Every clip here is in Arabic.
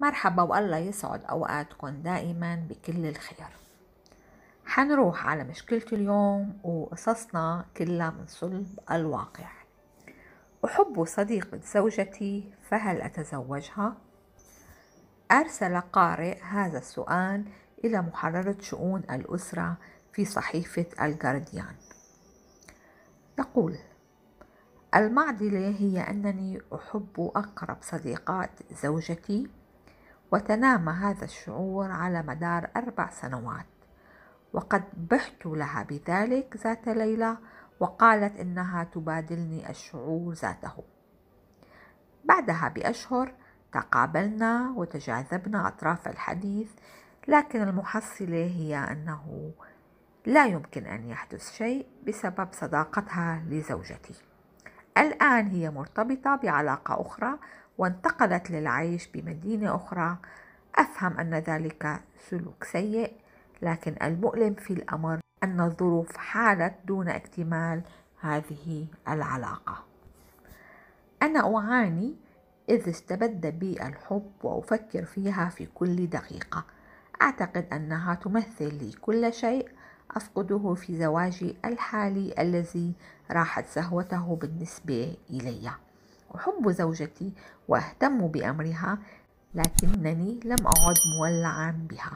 مرحبا والله يسعد أوقاتكم دائما بكل الخير حنروح على مشكلة اليوم وقصصنا كلها من صلب الواقع أحب صديقة زوجتي فهل أتزوجها؟ أرسل قارئ هذا السؤال إلى محررة شؤون الأسرة في صحيفة الجارديان تقول المعضلة هي أنني أحب أقرب صديقات زوجتي وتنامى هذا الشعور على مدار أربع سنوات وقد بحت لها بذلك ذات ليلة وقالت إنها تبادلني الشعور ذاته بعدها بأشهر تقابلنا وتجاذبنا أطراف الحديث لكن المحصلة هي أنه لا يمكن أن يحدث شيء بسبب صداقتها لزوجتي الآن هي مرتبطة بعلاقة أخرى وانتقلت للعيش بمدينة أخرى أفهم أن ذلك سلوك سيء لكن المؤلم في الأمر أن الظروف حالت دون اكتمال هذه العلاقة أنا أعاني إذ استبد بي الحب وأفكر فيها في كل دقيقة أعتقد أنها تمثل لي كل شيء أفقده في زواجي الحالي الذي راحت سهوته بالنسبة إليّ أحب زوجتي وأهتم بأمرها لكنني لم أعد مولعا بها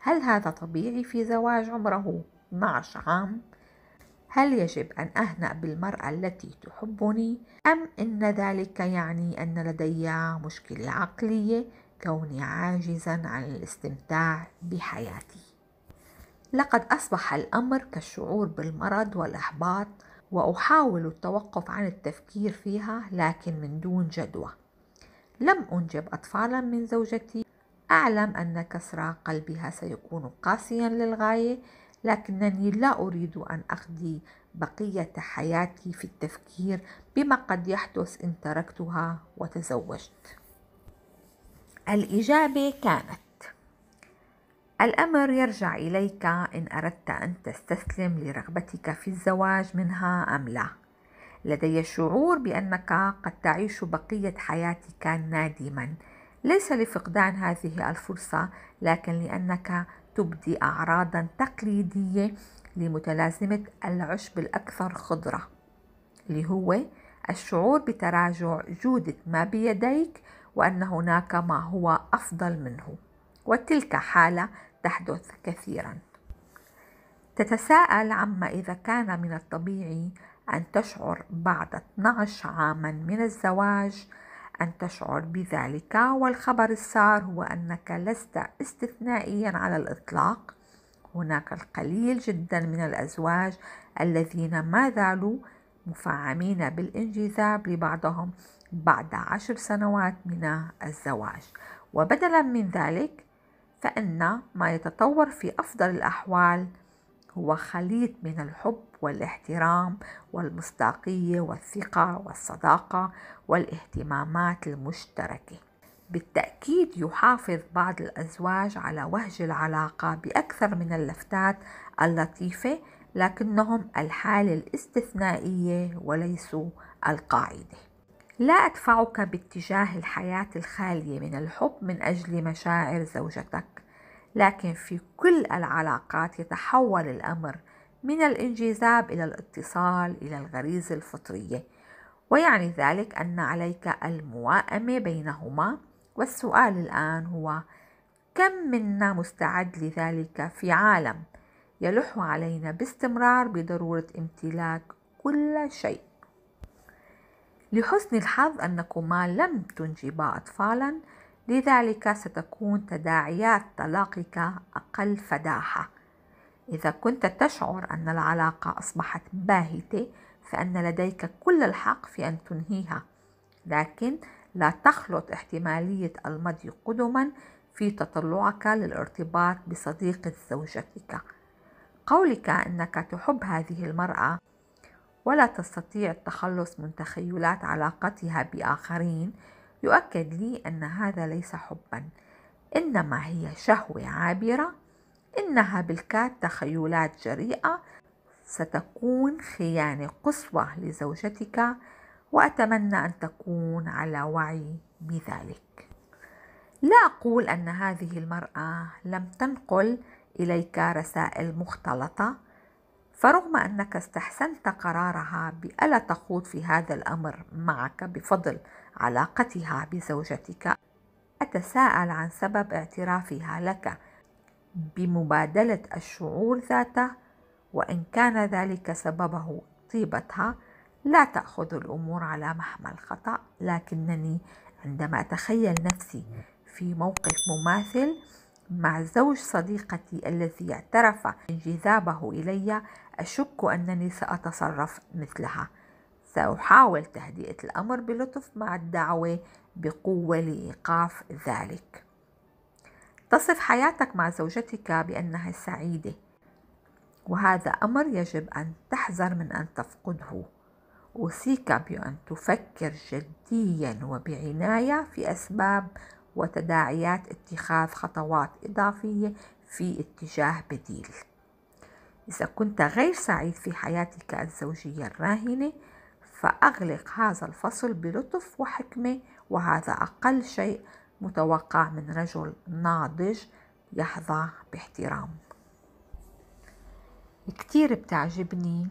هل هذا طبيعي في زواج عمره 12 عام؟ هل يجب أن أهنأ بالمرأة التي تحبني أم إن ذلك يعني أن لدي مشكلة عقلية كوني عاجزا عن الاستمتاع بحياتي؟ لقد أصبح الأمر كالشعور بالمرض والإحباط واحاول التوقف عن التفكير فيها لكن من دون جدوى لم انجب اطفالا من زوجتي اعلم ان كسر قلبها سيكون قاسيا للغايه لكنني لا اريد ان اقضي بقيه حياتي في التفكير بما قد يحدث ان تركتها وتزوجت الاجابه كانت الأمر يرجع إليك إن أردت أن تستسلم لرغبتك في الزواج منها أم لا. لدي شعور بأنك قد تعيش بقية حياتك نادما، ليس لفقدان هذه الفرصة، لكن لأنك تبدي أعراضا تقليدية لمتلازمة العشب الأكثر خضرة، اللي هو الشعور بتراجع جودة ما بيديك وأن هناك ما هو أفضل منه. وتلك حالة تحدث كثيرا تتساءل عما إذا كان من الطبيعي أن تشعر بعد 12 عاما من الزواج أن تشعر بذلك والخبر السار هو أنك لست استثنائيا على الإطلاق هناك القليل جدا من الأزواج الذين ما زالوا مفعمين بالانجذاب لبعضهم بعد عشر سنوات من الزواج وبدلا من ذلك فإن ما يتطور في أفضل الأحوال هو خليط من الحب والاحترام والمصداقية والثقة والصداقة والاهتمامات المشتركة. بالتأكيد يحافظ بعض الأزواج على وهج العلاقة بأكثر من اللفتات اللطيفة لكنهم الحالة الاستثنائية وليسوا القاعدة. لا أدفعك باتجاه الحياة الخالية من الحب من أجل مشاعر زوجتك، لكن في كل العلاقات يتحول الأمر من الانجذاب إلى الاتصال إلى الغريزة الفطرية، ويعني ذلك أن عليك المواءمة بينهما، والسؤال الآن هو: كم منا مستعد لذلك في عالم يلح علينا باستمرار بضرورة امتلاك كل شيء؟ لحسن الحظ أنكما لم تنجبا أطفالا لذلك ستكون تداعيات طلاقك أقل فداحة إذا كنت تشعر أن العلاقة أصبحت باهتة فأن لديك كل الحق في أن تنهيها لكن لا تخلط احتمالية المضي قدما في تطلعك للارتباط بصديقة زوجتك قولك أنك تحب هذه المرأة ولا تستطيع التخلص من تخيلات علاقتها باخرين يؤكد لي ان هذا ليس حبا انما هي شهوه عابره انها بالكاد تخيلات جريئه ستكون خيانه قصوى لزوجتك واتمنى ان تكون على وعي بذلك لا اقول ان هذه المراه لم تنقل اليك رسائل مختلطه فرغم أنك استحسنت قرارها بألا تخوض في هذا الأمر معك بفضل علاقتها بزوجتك أتساءل عن سبب اعترافها لك بمبادلة الشعور ذاته وإن كان ذلك سببه طيبتها لا تأخذ الأمور على محمل خطأ لكنني عندما أتخيل نفسي في موقف مماثل مع زوج صديقتي الذي اعترف انجذابه الي اشك انني ساتصرف مثلها ساحاول تهدئه الامر بلطف مع الدعوه بقوه لايقاف ذلك تصف حياتك مع زوجتك بانها سعيده وهذا امر يجب ان تحذر من ان تفقده اوصيك بان تفكر جديا وبعنايه في اسباب وتداعيات اتخاذ خطوات إضافية في اتجاه بديل إذا كنت غير سعيد في حياتك الزوجية الراهنة فأغلق هذا الفصل بلطف وحكمة وهذا أقل شيء متوقع من رجل ناضج يحظى باحترام كتير بتعجبني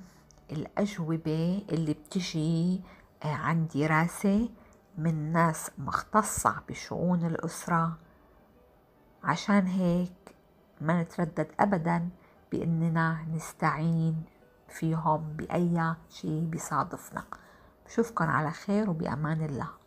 الأجوبة اللي بتجي عن دراسة من ناس مختصة بشؤون الأسرة عشان هيك ما نتردد أبدا بإننا نستعين فيهم بأي شيء بيصادفنا بشوفكن على خير وبأمان الله